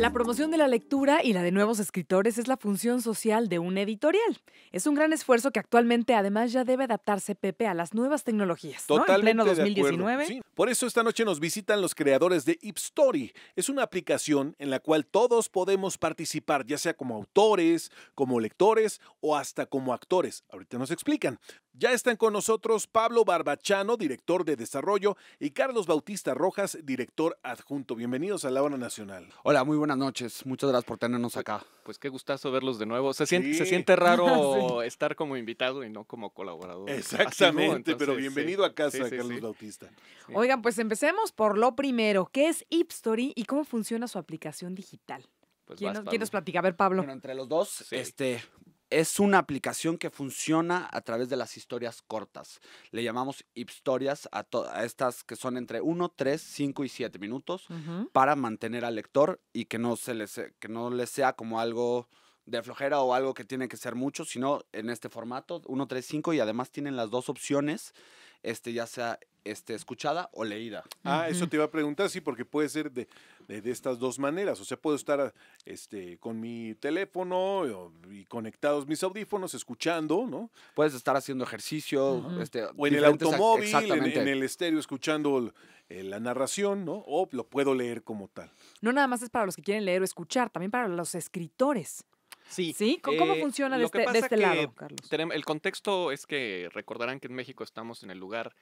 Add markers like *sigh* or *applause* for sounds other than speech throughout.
La promoción de la lectura y la de nuevos escritores es la función social de un editorial. Es un gran esfuerzo que actualmente además ya debe adaptarse Pepe a las nuevas tecnologías. En pleno 2019. Por eso esta noche nos visitan los creadores de Ipstory. Es una aplicación en la cual todos podemos participar, ya sea como autores, como lectores o hasta como actores. Ahorita nos explican. Ya están con nosotros Pablo Barbachano, director de desarrollo, y Carlos Bautista Rojas, director adjunto. Bienvenidos a La Hora Nacional. Hola, muy buenas noches. Muchas gracias por tenernos acá. Pues, pues qué gustazo verlos de nuevo. Se, siente, raro *laughs* estar como invitado y no como colaborador. Exactamente, pero bienvenido a casa, Carlos Bautista. Oigan, pues empecemos por lo primero. ¿Qué es IpStory y cómo funciona su aplicación digital? Pues ¿Quién, nos, A ver, Pablo. Bueno, entre los dos, este, es una aplicación que funciona a través de las historias cortas. Le llamamos historias a, estas que son entre 1, 3, 5 y 7 minutos para mantener al lector y que no, se les, que no sea como algo de flojera o algo que tiene que ser mucho, sino en este formato, 1, 3, 5 y además tienen las dos opciones este, ya sea este, escuchada o leída. Ah, eso te iba a preguntar, sí, porque puede ser de, estas dos maneras. O sea, puedo estar ah, este, con mi teléfono eh, y conectados mis audífonos, escuchando, ¿no? Puedes estar haciendo ejercicio. este, o en el automóvil, en, el estéreo, escuchando eh, la narración, ¿no? O lo puedo leer como tal. No nada más es para los que quieren leer o escuchar, también para los escritores. Sí. ¿Cómo eh, funciona de este, este, lado, Carlos? el contexto es que recordarán que en México estamos en el lugar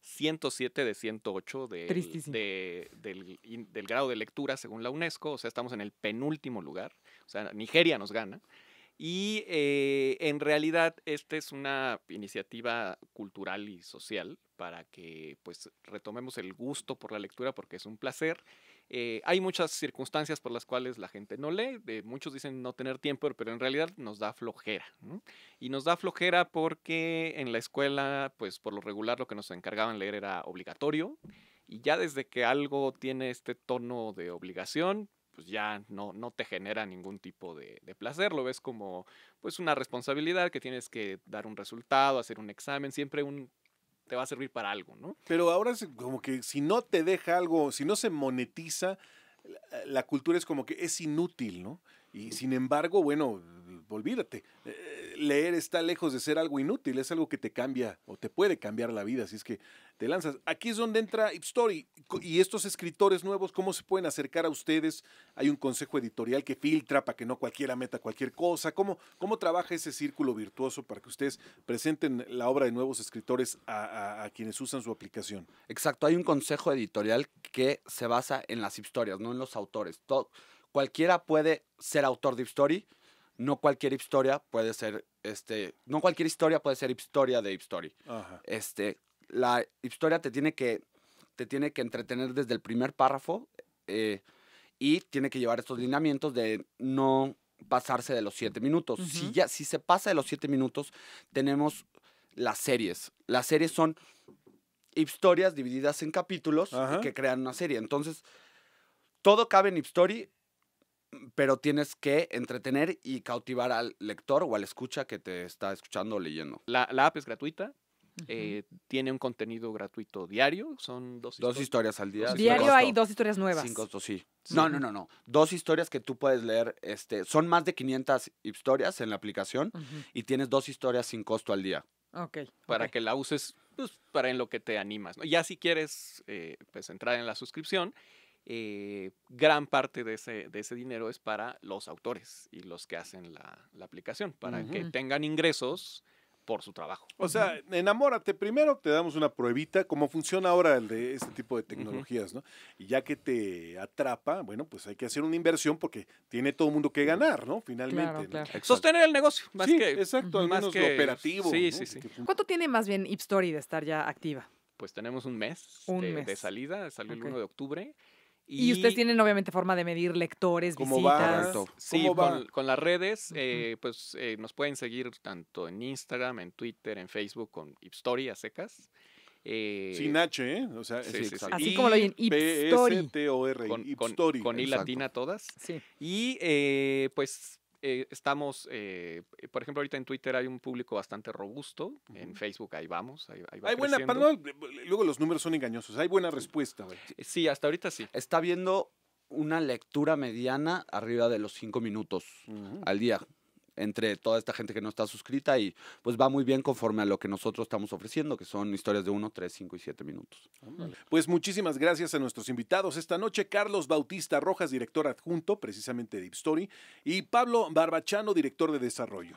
107 de 108 del, del, grado de lectura según la UNESCO, o sea, estamos en el penúltimo lugar, o sea, Nigeria nos gana. Y eh, en realidad esta es una iniciativa cultural y social para que pues retomemos el gusto por la lectura porque es un placer. Eh, hay muchas circunstancias por las cuales la gente no lee, muchos dicen no tener tiempo, pero en realidad nos da flojera. Y nos da flojera porque en la escuela, pues por lo regular lo que nos encargaban leer era obligatorio. Y ya desde que algo tiene este tono de obligación, pues ya no, no te genera ningún tipo de, placer, lo ves como pues una responsabilidad que tienes que dar un resultado, hacer un examen, siempre un te va a servir para algo, ¿no? Pero ahora es como que si no te deja algo, si no se monetiza, la, cultura es como que es inútil, ¿no? Y sin embargo, bueno, olvídate. Eh, leer está lejos de ser algo inútil, es algo que te cambia o te puede cambiar la vida, así es que te lanzas. Aquí es donde entra Ipstory y estos escritores nuevos, ¿cómo se pueden acercar a ustedes? Hay un consejo editorial que filtra para que no cualquiera meta cualquier cosa. ¿Cómo, cómo trabaja ese círculo virtuoso para que ustedes presenten la obra de nuevos escritores a, quienes usan su aplicación? Exacto, hay un consejo editorial que se basa en las historias, no en los autores. cualquiera puede ser autor de Hipstory no cualquier historia puede ser, este, no cualquier historia puede ser historia de hipstory Este, la historia te tiene que, te tiene que entretener desde el primer párrafo eh, y tiene que llevar estos lineamientos de no pasarse de los siete minutos. Si ya, si se pasa de los siete minutos, tenemos las series. Las series son historias divididas en capítulos que crean una serie. Entonces, todo cabe en Hipstory Mm, pero tienes que entretener y cautivar al lector o al escucha que te está escuchando o leyendo. La, app es gratuita. Eh, tiene un contenido gratuito diario, son dos, dos historias, al día. Diario hay dos historias nuevas. Sin costo, sí. No, no, no, no. Dos historias que tú puedes leer. Este, son más de 500 historias en la aplicación y tienes dos historias sin costo al día. Ok. Para que la uses pues, para en lo que te animas. Ya si quieres eh, pues, entrar en la suscripción, eh, gran parte de ese, de ese dinero es para los autores y los que hacen la, la aplicación, para que tengan ingresos por su trabajo. O sea, enamórate. Primero te damos una pruebita, cómo funciona ahora el de este tipo de tecnologías, ¿no? Y ya que te atrapa, bueno, pues hay que hacer una inversión porque tiene todo el mundo que ganar, ¿no? Finalmente. Sostener el negocio, más que. Exacto, menos operativo. Este, ¿Cuánto tiene más bien IpStory de estar ya activa? Pues tenemos un mes, de, salida, salió el 1 de octubre. Y, ustedes tienen obviamente forma de medir lectores, visitas. Sí, Con, las redes, eh, pues eh, nos pueden seguir tanto en Instagram, en Twitter, en Facebook, con Ipstory a secas. Eh, Sin H, ¿eh? O sea, Así como lo oyen, Ipstory. Con, con, con I latina todas. Sí. Y pues eh, estamos, eh, eh, por ejemplo, ahorita en Twitter hay un público bastante robusto, en Facebook ahí vamos, ahí, Hay buena, perdón, luego los números son engañosos, hay buena respuesta. Sí, hasta ahorita sí. Está viendo una lectura mediana arriba de los cinco minutos al día entre toda esta gente que no está suscrita y pues va muy bien conforme a lo que nosotros estamos ofreciendo, que son historias de 1, 3, 5 y 7 minutos. Pues muchísimas gracias a nuestros invitados esta noche, Carlos Bautista Rojas, director adjunto precisamente de Deep Story, y Pablo Barbachano, director de desarrollo.